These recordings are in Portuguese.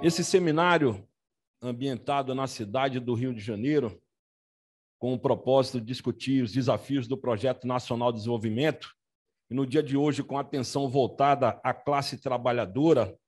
Esse seminário, ambientado na cidade do Rio de Janeiro, com o propósito de discutir os desafios do Projeto Nacional de Desenvolvimento, e no dia de hoje, com atenção voltada à classe trabalhadora,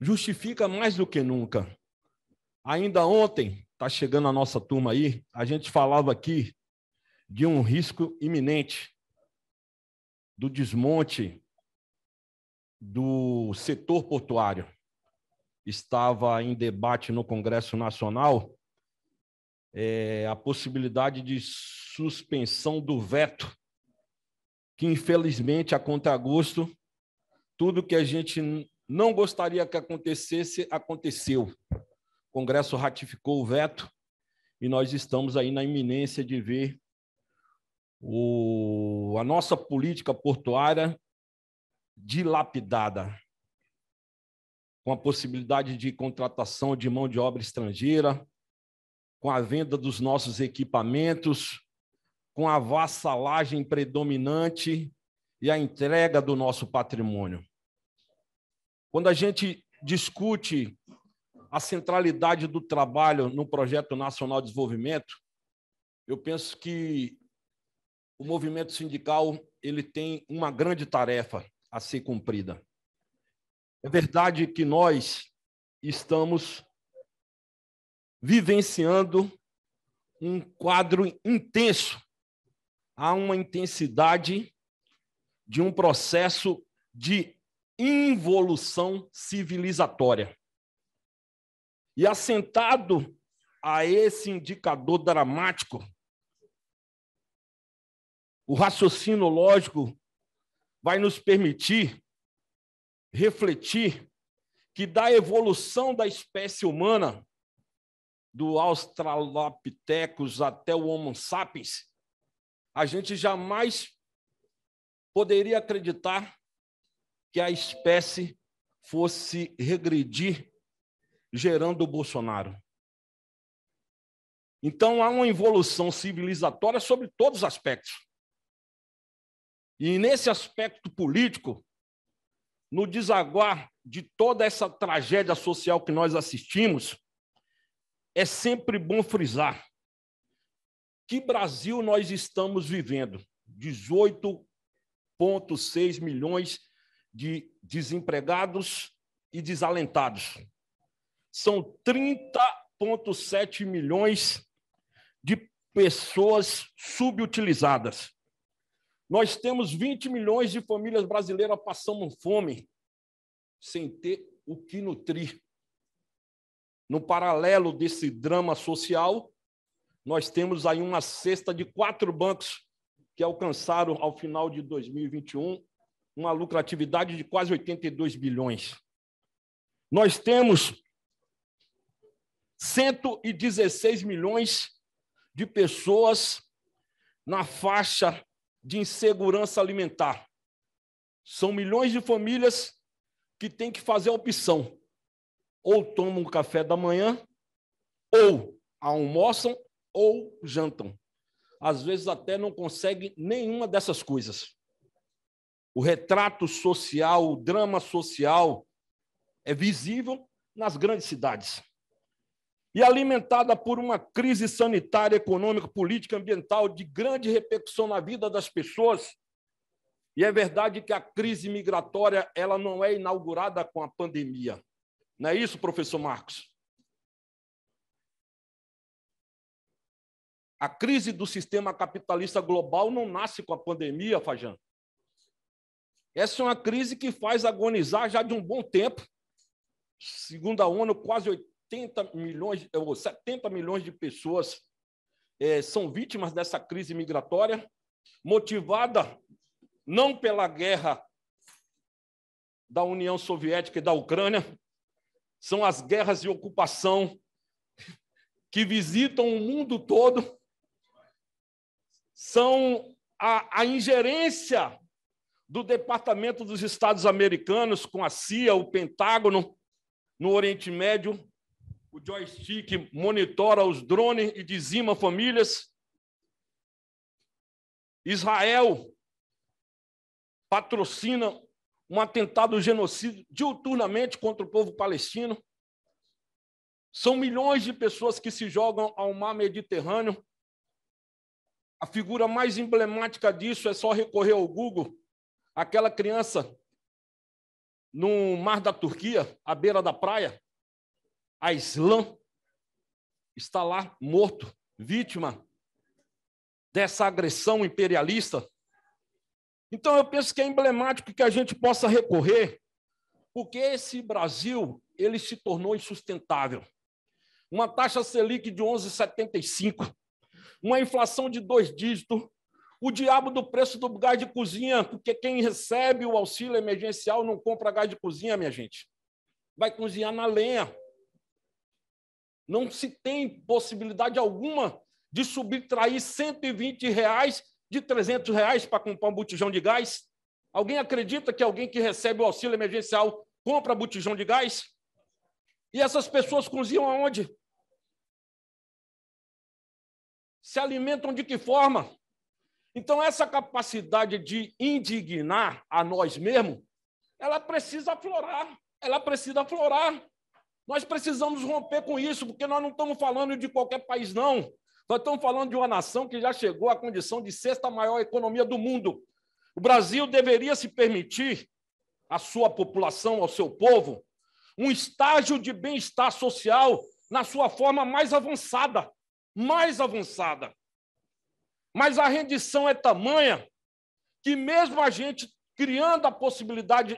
justifica mais do que nunca. Ainda ontem, está chegando a nossa turma aí, a gente falava aqui de um risco iminente do desmonte do setor portuário estava em debate no Congresso Nacional é, a possibilidade de suspensão do veto, que infelizmente, a conta agosto tudo que a gente não gostaria que acontecesse, aconteceu. O Congresso ratificou o veto e nós estamos aí na iminência de ver o, a nossa política portuária dilapidada com a possibilidade de contratação de mão de obra estrangeira, com a venda dos nossos equipamentos, com a vassalagem predominante e a entrega do nosso patrimônio. Quando a gente discute a centralidade do trabalho no projeto nacional de desenvolvimento, eu penso que o movimento sindical ele tem uma grande tarefa a ser cumprida. É verdade que nós estamos vivenciando um quadro intenso. Há uma intensidade de um processo de involução civilizatória. E assentado a esse indicador dramático, o raciocínio lógico vai nos permitir refletir que da evolução da espécie humana, do Australopithecus até o Homo sapiens, a gente jamais poderia acreditar que a espécie fosse regredir gerando o Bolsonaro. Então há uma evolução civilizatória sobre todos os aspectos. E nesse aspecto político, no desaguar de toda essa tragédia social que nós assistimos, é sempre bom frisar que Brasil nós estamos vivendo. 18,6 milhões de desempregados e desalentados. São 30,7 milhões de pessoas subutilizadas. Nós temos 20 milhões de famílias brasileiras passando fome, sem ter o que nutrir. No paralelo desse drama social, nós temos aí uma cesta de quatro bancos que alcançaram, ao final de 2021, uma lucratividade de quase 82 bilhões. Nós temos 116 milhões de pessoas na faixa de insegurança alimentar. São milhões de famílias que têm que fazer a opção: ou tomam o café da manhã, ou almoçam, ou jantam. Às vezes até não conseguem nenhuma dessas coisas. O retrato social, o drama social é visível nas grandes cidades e alimentada por uma crise sanitária, econômica, política, ambiental de grande repercussão na vida das pessoas. E é verdade que a crise migratória ela não é inaugurada com a pandemia. Não é isso, professor Marcos? A crise do sistema capitalista global não nasce com a pandemia, Fajan. Essa é uma crise que faz agonizar já de um bom tempo. Segundo a ONU, quase 70 milhões, ou 70 milhões de pessoas é, são vítimas dessa crise migratória, motivada não pela guerra da União Soviética e da Ucrânia, são as guerras de ocupação que visitam o mundo todo, são a, a ingerência do Departamento dos Estados Americanos com a CIA, o Pentágono, no Oriente Médio, o joystick monitora os drones e dizima famílias. Israel patrocina um atentado genocídio diuturnamente contra o povo palestino. São milhões de pessoas que se jogam ao mar Mediterrâneo. A figura mais emblemática disso é só recorrer ao Google. Aquela criança no mar da Turquia, à beira da praia, a Islã está lá morto, vítima dessa agressão imperialista. Então eu penso que é emblemático que a gente possa recorrer, porque esse Brasil, ele se tornou insustentável. Uma taxa Selic de 11,75, uma inflação de dois dígitos, o diabo do preço do gás de cozinha, porque quem recebe o auxílio emergencial não compra gás de cozinha, minha gente. Vai cozinhar na lenha. Não se tem possibilidade alguma de subtrair 120 reais de 300 reais para comprar um botijão de gás? Alguém acredita que alguém que recebe o auxílio emergencial compra botijão de gás? E essas pessoas cozinham aonde? Se alimentam de que forma? Então, essa capacidade de indignar a nós mesmos, ela precisa aflorar. Ela precisa aflorar. Nós precisamos romper com isso, porque nós não estamos falando de qualquer país, não. Nós estamos falando de uma nação que já chegou à condição de sexta maior economia do mundo. O Brasil deveria se permitir à sua população, ao seu povo, um estágio de bem-estar social na sua forma mais avançada, mais avançada. Mas a rendição é tamanha que mesmo a gente criando a possibilidade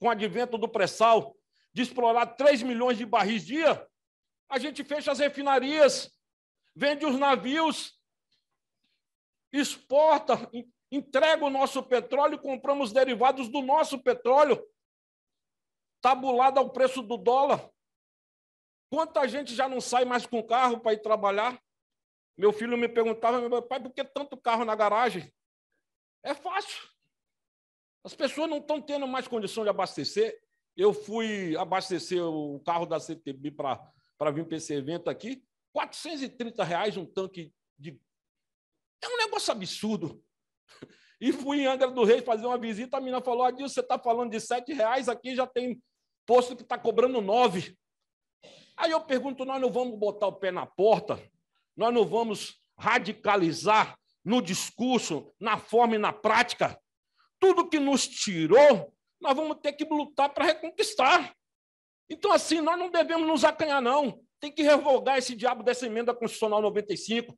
com o advento do pré-sal de explorar 3 milhões de barris dia, a gente fecha as refinarias, vende os navios, exporta, entrega o nosso petróleo, compramos derivados do nosso petróleo, tabulado ao preço do dólar. Quanta gente já não sai mais com carro para ir trabalhar? Meu filho me perguntava, meu pai, por que tanto carro na garagem? É fácil. As pessoas não estão tendo mais condição de abastecer. Eu fui abastecer o carro da CTB para vir para esse evento aqui. R$ reais um tanque de. É um negócio absurdo. E fui em Angra do Rei fazer uma visita, a menina falou: Adil, você está falando de R$ reais, aqui já tem posto que está cobrando 9. Aí eu pergunto: nós não vamos botar o pé na porta, nós não vamos radicalizar no discurso, na forma e na prática. Tudo que nos tirou nós vamos ter que lutar para reconquistar. Então, assim, nós não devemos nos acanhar, não. Tem que revogar esse diabo dessa emenda constitucional 95,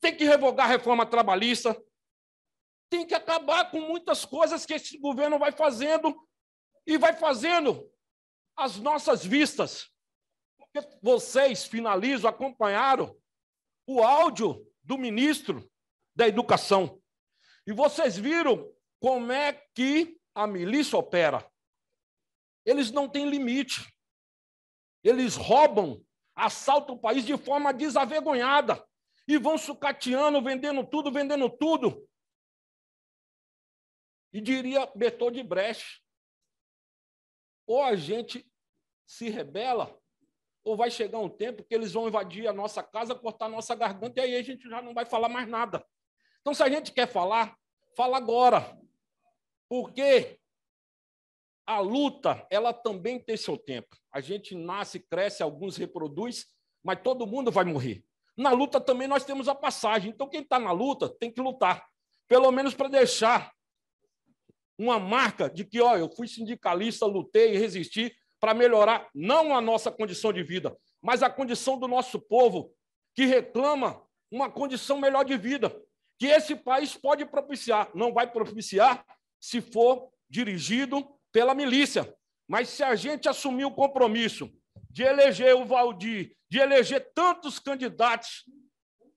tem que revogar a reforma trabalhista, tem que acabar com muitas coisas que esse governo vai fazendo e vai fazendo as nossas vistas. Porque vocês, finalizo, acompanharam o áudio do ministro da Educação. E vocês viram como é que a milícia opera. Eles não têm limite. Eles roubam, assaltam o país de forma desavergonhada e vão sucateando, vendendo tudo, vendendo tudo. E diria de Brecht: ou a gente se rebela, ou vai chegar um tempo que eles vão invadir a nossa casa, cortar a nossa garganta, e aí a gente já não vai falar mais nada. Então, se a gente quer falar, fala agora. Porque a luta, ela também tem seu tempo. A gente nasce, cresce, alguns reproduz, mas todo mundo vai morrer. Na luta também nós temos a passagem. Então, quem está na luta tem que lutar, pelo menos para deixar uma marca de que, ó, eu fui sindicalista, lutei e resisti para melhorar não a nossa condição de vida, mas a condição do nosso povo que reclama uma condição melhor de vida, que esse país pode propiciar. Não vai propiciar se for dirigido pela milícia. Mas se a gente assumir o compromisso de eleger o Valdir, de eleger tantos candidatos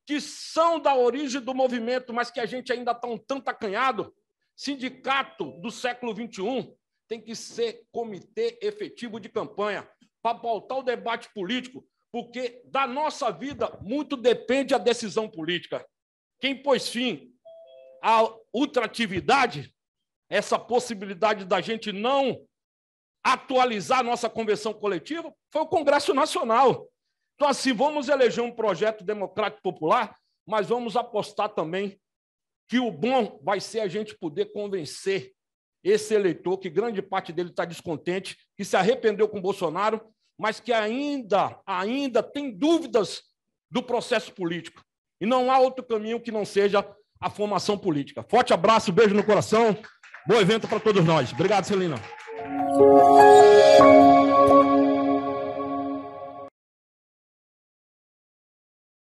que são da origem do movimento, mas que a gente ainda está um tanto acanhado, sindicato do século XXI tem que ser comitê efetivo de campanha para pautar o debate político, porque da nossa vida muito depende a decisão política. Quem pôs fim à ultratividade essa possibilidade da gente não atualizar nossa convenção coletiva foi o Congresso Nacional. Então, assim, vamos eleger um projeto democrático popular, mas vamos apostar também que o bom vai ser a gente poder convencer esse eleitor, que grande parte dele está descontente, que se arrependeu com Bolsonaro, mas que ainda, ainda tem dúvidas do processo político. E não há outro caminho que não seja a formação política. Forte abraço, beijo no coração. Bom evento para todos nós. Obrigado, Celina.